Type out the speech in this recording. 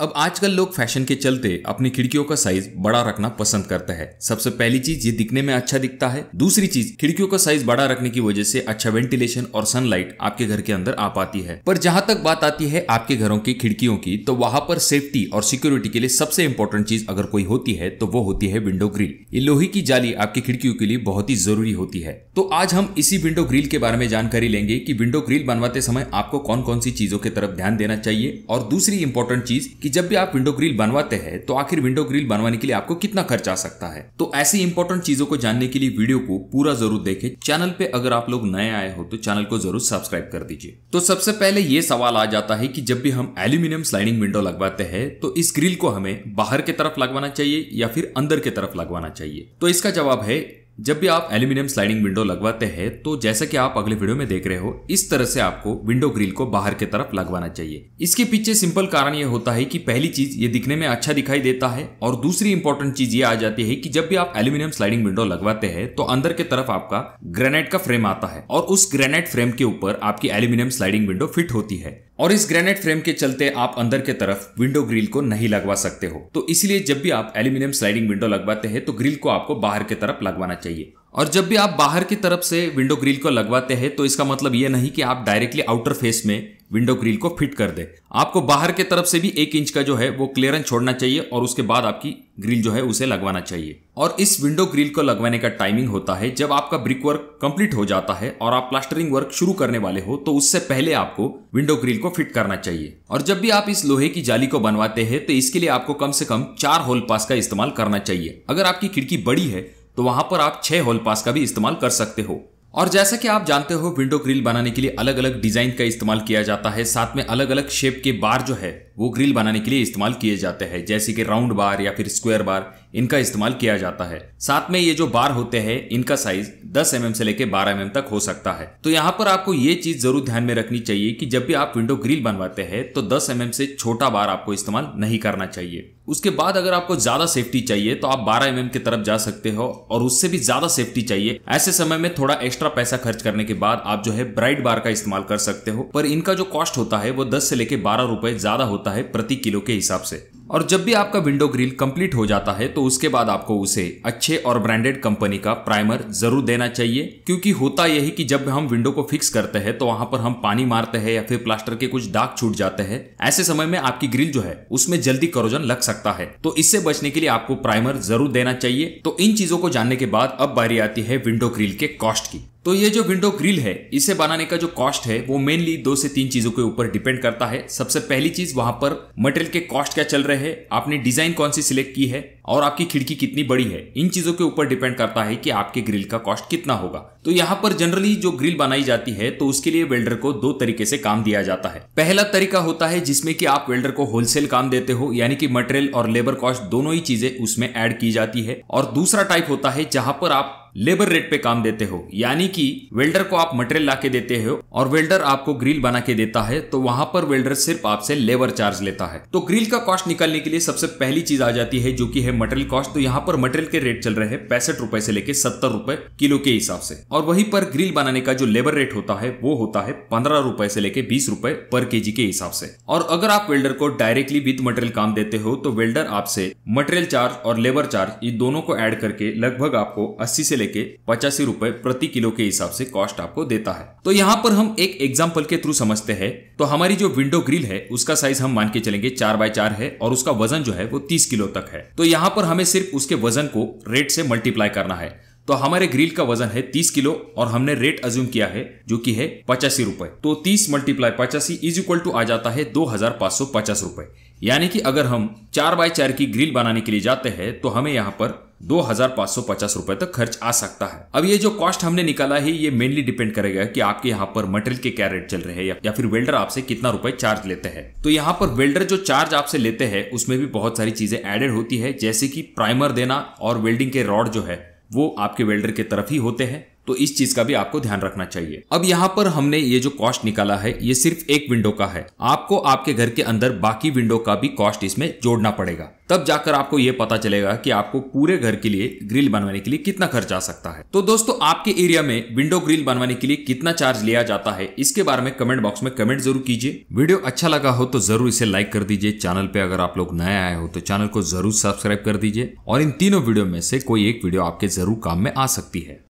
अब आजकल लोग फैशन के चलते अपनी खिड़कियों का साइज बड़ा रखना पसंद करता है सबसे पहली चीज ये दिखने में अच्छा दिखता है दूसरी चीज खिड़कियों का साइज बड़ा रखने की वजह से अच्छा वेंटिलेशन और सनलाइट आपके घर के अंदर आ पाती है पर जहां तक बात आती है आपके घरों की खिड़कियों की तो वहां पर सेफ्टी और सिक्योरिटी के लिए सबसे इंपॉर्टेंट चीज अगर कोई होती है तो वो होती है विंडो ग्रिल ये लोहे की जाली आपकी खिड़कियों के लिए बहुत ही जरूरी होती है तो आज हम इसी विंडो ग्रिल के बारे में जानकारी लेंगे की विंडो ग्रिल बनवाते समय आपको कौन कौन सी चीजों की तरफ ध्यान देना चाहिए और दूसरी इंपॉर्टेंट चीज कि जब भी आप विंडो ग्रिल बनवाते हैं तो आखिर विंडो ग्रिल बनवाने के लिए आपको कितना खर्च आ सकता है तो ऐसी इंपॉर्टेंट चीजों को जानने के लिए वीडियो को पूरा जरूर देखें चैनल पे अगर आप लोग नए आए हो तो चैनल को जरूर सब्सक्राइब कर दीजिए तो सबसे पहले ये सवाल आ जाता है कि जब भी हम एल्यूमिनियम स्लाइडिंग विंडो लगवाते हैं तो इस ग्रिल को हमें बाहर के तरफ लगवाना चाहिए या फिर अंदर के तरफ लगवाना चाहिए तो इसका जवाब है जब भी आप एल्यूमिनियम स्लाइडिंग विंडो लगवाते हैं तो जैसा कि आप अगले वीडियो में देख रहे हो इस तरह से आपको विंडो ग्रिल को बाहर की तरफ लगवाना चाहिए इसके पीछे सिंपल कारण यह होता है कि पहली चीज ये दिखने में अच्छा दिखाई देता है और दूसरी इंपॉर्टेंट चीज ये आ जाती है कि जब भी आप एल्यूमिनियम स्लाइडिंग विंडो लगवाते हैं तो अंदर की तरफ आपका ग्रेनाइट का फ्रेम आता है और उस ग्रेनाइट फ्रेम के ऊपर आपकी एल्यूमिनियम स्लाइडिंग विंडो फिट होती है और इस ग्रेनाइट फ्रेम के चलते आप अंदर के तरफ विंडो ग्रिल को नहीं लगवा सकते हो तो इसलिए जब भी आप एल्यूमिनियम स्लाइडिंग विंडो लगवाते हैं तो ग्रिल को आपको बाहर की तरफ लगवाना चाहिए और जब भी आप बाहर की तरफ से विंडो ग्रिल को लगवाते हैं तो इसका मतलब ये नहीं कि आप डायरेक्टली आउटर फेस में विंडो ग्रिल को फिट कर दे आपको बाहर के तरफ से भी एक इंच का जो है वो क्लियरेंस छोड़ना चाहिए और उसके बाद आपकी ग्रिल जो है उसे लगवाना चाहिए और इस विंडो ग्रिल को लगवाने का टाइमिंग होता है जब आपका ब्रिक वर्क कंप्लीट हो जाता है और आप प्लास्टरिंग वर्क शुरू करने वाले हो तो उससे पहले आपको विंडो ग्रिल को फिट करना चाहिए और जब भी आप इस लोहे की जाली को बनवाते हैं तो इसके लिए आपको कम से कम चार होल पास का इस्तेमाल करना चाहिए अगर आपकी खिड़की बड़ी है तो वहां पर आप छह होल पास का भी इस्तेमाल कर सकते हो और जैसा कि आप जानते हो विंडो ग्रिल बनाने के लिए अलग अलग डिजाइन का इस्तेमाल किया जाता है साथ में अलग अलग शेप के बार जो है वो ग्रिल बनाने के लिए इस्तेमाल किए जाते हैं जैसे कि राउंड बार या फिर स्क्वायर बार इनका इस्तेमाल किया जाता है साथ में ये जो बार होते हैं इनका साइज 10 एम mm से लेकर 12 एम mm तक हो सकता है तो यहाँ पर आपको ये चीज जरूर ध्यान में रखनी चाहिए कि जब भी आप विंडो ग्रिल बनवाते हैं तो 10 एम mm से छोटा बार आपको इस्तेमाल नहीं करना चाहिए उसके बाद अगर आपको ज्यादा सेफ्टी चाहिए तो आप बारह एम mm की तरफ जा सकते हो और उससे भी ज्यादा सेफ्टी चाहिए ऐसे समय में थोड़ा एक्स्ट्रा पैसा खर्च करने के बाद आप जो है ब्राइट बार का इस्तेमाल कर सकते हो पर इनका जो कॉस्ट होता है वो दस से लेकर बारह रुपए ज्यादा होता होता है प्रति किलो के हिसाब से और जब भी आपका विंडो ग्रिल कंप्लीट हो जाता है तो उसके बाद आपको उसे अच्छे और ब्रांडेड कंपनी का प्राइमर जरूर देना चाहिए क्योंकि होता यही कि जब हम विंडो को फिक्स करते हैं तो वहां पर हम पानी मारते हैं या फिर प्लास्टर के कुछ दाग छूट जाते हैं ऐसे समय में आपकी ग्रिल जो है उसमें जल्दी करोजन लग सकता है तो इससे बचने के लिए आपको प्राइमर जरूर देना चाहिए तो इन चीजों को जानने के बाद अब बारी आती है विंडो ग्रिल के कॉस्ट की तो ये जो विंडो ग्रिल है इसे बनाने का जो कॉस्ट है वो मेनली दो से तीन चीजों के ऊपर डिपेंड करता है सबसे पहली चीज वहां पर मटेरियल के कॉस्ट क्या चल रहे हैं आपने डिजाइन कौन सी सिलेक्ट की है और आपकी खिड़की कितनी बड़ी है इन चीजों के ऊपर डिपेंड करता है कि आपके ग्रिल का कॉस्ट कितना होगा तो यहाँ पर जनरली जो ग्रिल बनाई जाती है तो उसके लिए वेल्डर को दो तरीके से काम दिया जाता है पहला तरीका होता है जिसमें कि आप वेल्डर को होलसेल काम देते हो यानी कि मटेरियल और लेबर कॉस्ट दोनों ही चीजें उसमें एड की जाती है और दूसरा टाइप होता है जहां पर आप लेबर रेट पे काम देते हो यानी कि वेल्डर को आप मटेरियल ला के देते हो और वेल्डर आपको ग्रिल बना के देता है तो वहां पर वेल्डर सिर्फ आपसे लेबर चार्ज लेता है तो ग्रिल का कॉस्ट निकालने के लिए सबसे पहली चीज आ जाती है जो कि है मटेरियल कॉस्ट तो यहाँ पर मटेरियल के रेट चल रहे हैं पैंसठ रुपए से लेकर सत्तर रुपए किलो के हिसाब से और वहीं पर ग्रिल बनाने का जो लेबर रेट होता है वो होता है पंद्रह रुपए से लेकर बीस रुपए पर के के हिसाब से और अगर आप वेल्डर को डायरेक्टली विद मटेरियल काम देते हो तो वेल्डर आपसे मटेरियल चार्ज और लेबर चार्ज इन दोनों को एड करके लगभग आपको अस्सी से लेके पचासी रुपए प्रति किलो के हिसाब से कॉस्ट आपको देता है तो यहाँ पर हम एक एग्जाम्पल के थ्रू समझते हैं तो हमारी जो विंडो ग्रिल है उसका साइज हम मान के चलेंगे चार बाय चार है और उसका वजन जो है वो तीस किलो तक है तो यहाँ यहां पर हमें सिर्फ उसके वजन को रेट से मल्टीप्लाई करना है तो हमारे ग्रिल का वजन है 30 किलो और हमने रेट अज्यूम किया है जो कि है पचासी रुपए तो 30 मल्टीप्लाई पचासी इज इक्वल टू आ जाता है दो हजार पांच सौ पचास रुपए यानी कि अगर हम चार बाय चार की ग्रिल बनाने के लिए जाते हैं तो हमें यहाँ पर दो हजार पाँच सौ पचास रुपए तक खर्च आ सकता है अब ये जो कॉस्ट हमने निकाला है ये मेनली डिपेंड करेगा कि आपके यहाँ पर मटेरियल के क्या रेट चल रहे हैं या फिर वेल्डर आपसे कितना रुपए चार्ज लेते हैं तो यहाँ पर वेल्डर जो चार्ज आपसे लेते हैं उसमें भी बहुत सारी चीजें एडेड होती है जैसे कि प्राइमर देना और वेल्डिंग के रॉड जो है वो आपके वेल्डर के तरफ ही होते हैं तो इस चीज का भी आपको ध्यान रखना चाहिए अब यहाँ पर हमने ये जो कॉस्ट निकाला है ये सिर्फ एक विंडो का है आपको आपके घर के अंदर बाकी विंडो का भी कॉस्ट इसमें जोड़ना पड़ेगा तब जाकर आपको ये पता चलेगा कि आपको पूरे घर के लिए ग्रिल बनवाने के लिए कितना खर्च आ सकता है तो दोस्तों आपके एरिया में विंडो ग्रिल बनवाने के लिए कितना चार्ज लिया जाता है इसके बारे में कमेंट बॉक्स में कमेंट जरूर कीजिए वीडियो अच्छा लगा हो तो जरूर इसे लाइक कर दीजिए चैनल पे अगर आप लोग नए आए हो तो चैनल को जरूर सब्सक्राइब कर दीजिए और इन तीनों वीडियो में से कोई एक वीडियो आपके जरूर काम में आ सकती है